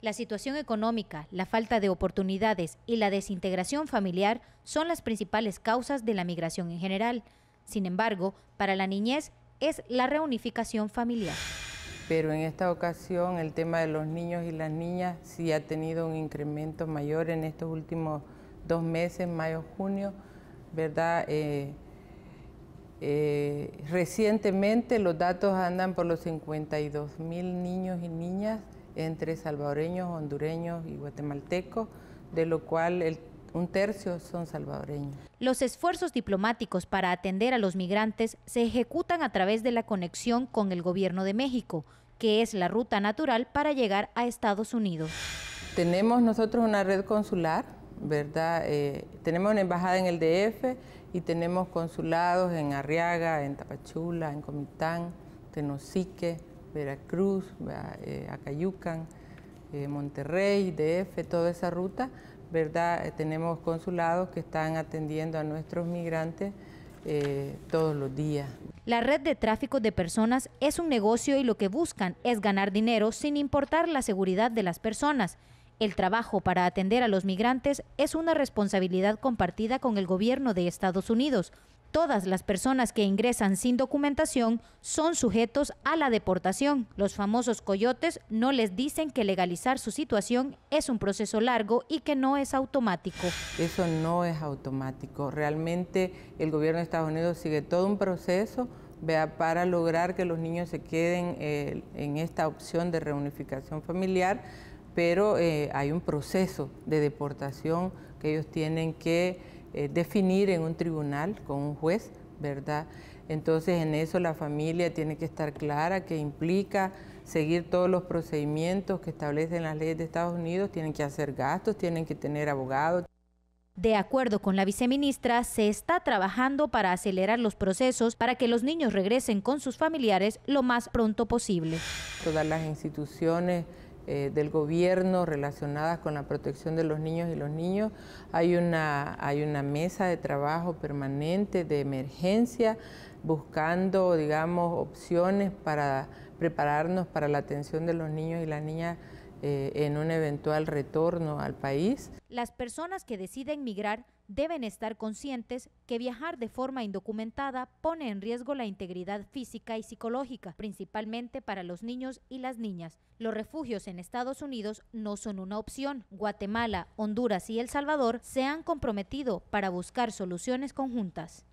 La situación económica, la falta de oportunidades y la desintegración familiar son las principales causas de la migración en general. Sin embargo, para la niñez es la reunificación familiar. Pero en esta ocasión el tema de los niños y las niñas sí ha tenido un incremento mayor en estos últimos dos meses, mayo, junio, ¿verdad? Eh, eh, recientemente los datos andan por los 52 mil niños y niñas entre salvadoreños, hondureños y guatemaltecos, de lo cual un tercio son salvadoreños. Los esfuerzos diplomáticos para atender a los migrantes se ejecutan a través de la conexión con el gobierno de México, que es la ruta natural para llegar a Estados Unidos. Tenemos nosotros una red consular, ¿verdad? Eh, tenemos una embajada en el DF y tenemos consulados en Arriaga, en Tapachula, en Comitán, Tenosique, Veracruz, eh, Acayucan, eh, Monterrey, DF, toda esa ruta, ¿verdad? Eh, tenemos consulados que están atendiendo a nuestros migrantes todos los días. La red de tráfico de personas es un negocio y lo que buscan es ganar dinero sin importar la seguridad de las personas. El trabajo para atender a los migrantes es una responsabilidad compartida con el gobierno de Estados Unidos, Todas las personas que ingresan sin documentación son sujetos a la deportación. Los famosos coyotes no les dicen que legalizar su situación es un proceso largo y que no es automático. Eso no es automático. Realmente el gobierno de Estados Unidos sigue todo un proceso para lograr que los niños se queden eh, en esta opción de reunificación familiar, pero eh, hay un proceso de deportación que ellos tienen que eh, definir en un tribunal con un juez, ¿verdad? Entonces en eso la familia tiene que estar clara que implica seguir todos los procedimientos que establecen las leyes de Estados Unidos, tienen que hacer gastos, tienen que tener abogados. De acuerdo con la viceministra, se está trabajando para acelerar los procesos para que los niños regresen con sus familiares lo más pronto posible. Todas las instituciones eh, del gobierno relacionadas con la protección de los niños y los niños. Hay una, hay una mesa de trabajo permanente de emergencia buscando, digamos, opciones para prepararnos para la atención de los niños y las niñas eh, en un eventual retorno al país. Las personas que deciden migrar deben estar conscientes que viajar de forma indocumentada pone en riesgo la integridad física y psicológica, principalmente para los niños y las niñas. Los refugios en Estados Unidos no son una opción. Guatemala, Honduras y El Salvador se han comprometido para buscar soluciones conjuntas.